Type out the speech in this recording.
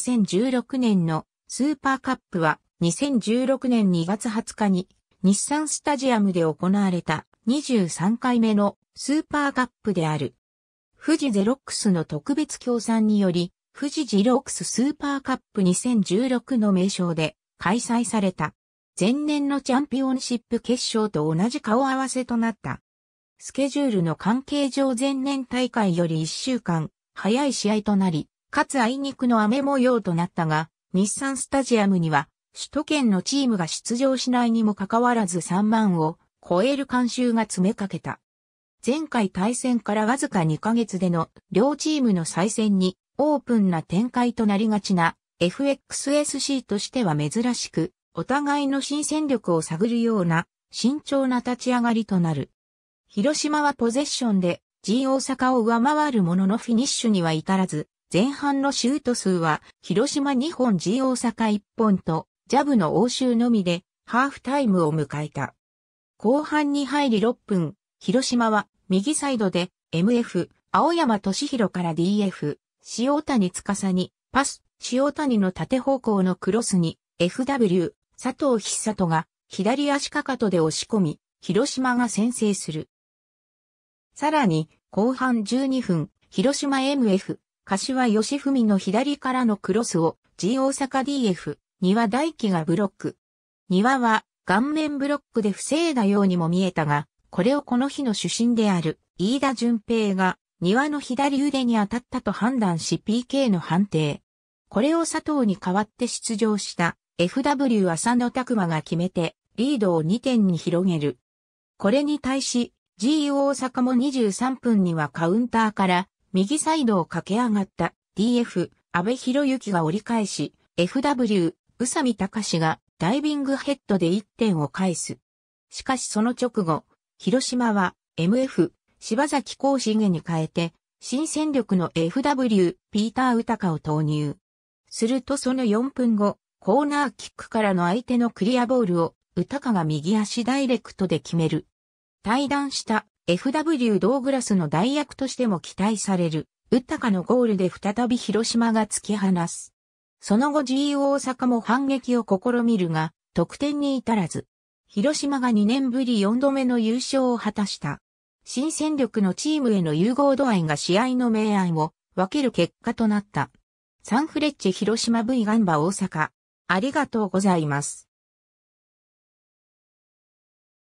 2016年のスーパーカップは2016年2月20日に日産スタジアムで行われた23回目のスーパーカップである。富士ゼロックスの特別協賛により、富士ジロックススーパーカップ2016の名称で開催された。前年のチャンピオンシップ決勝と同じ顔合わせとなった。スケジュールの関係上前年大会より1週間早い試合となり、かつあいにくの雨模様となったが、日産スタジアムには、首都圏のチームが出場しないにもかかわらず3万を超える監修が詰めかけた。前回対戦からわずか2ヶ月での両チームの再戦にオープンな展開となりがちな FXSC としては珍しく、お互いの新戦力を探るような慎重な立ち上がりとなる。広島はポゼッションで G 大阪を上回るもののフィニッシュには至らず、前半のシュート数は、広島2本 G 大阪1本と、ジャブの応酬のみで、ハーフタイムを迎えた。後半に入り6分、広島は、右サイドで、MF、青山俊弘から DF、塩谷司に、パス、塩谷の縦方向のクロスに、FW、佐藤久里が、左足かかとで押し込み、広島が先制する。さらに、後半12分、広島 MF、柏吉文の左からのクロスを G 大阪 DF、庭大輝がブロック。庭は顔面ブロックで防いだようにも見えたが、これをこの日の主審である飯田淳平が庭の左腕に当たったと判断し PK の判定。これを佐藤に代わって出場した FW 浅野拓馬が決めてリードを2点に広げる。これに対し G 大阪も23分にはカウンターから右サイドを駆け上がった DF、安倍博之が折り返し、FW、宇佐美隆がダイビングヘッドで1点を返す。しかしその直後、広島は MF、柴崎孝茂に変えて、新戦力の FW、ピーター・ウタカを投入。するとその4分後、コーナーキックからの相手のクリアボールを、ウタカが右足ダイレクトで決める。対談した FW ドーグラスの代役としても期待される、ウッタカのゴールで再び広島が突き放す。その後 GU 大阪も反撃を試みるが、得点に至らず。広島が2年ぶり4度目の優勝を果たした。新戦力のチームへの融合度合いが試合の明暗を分ける結果となった。サンフレッチェ広島 V ガンバ大阪。ありがとうございます。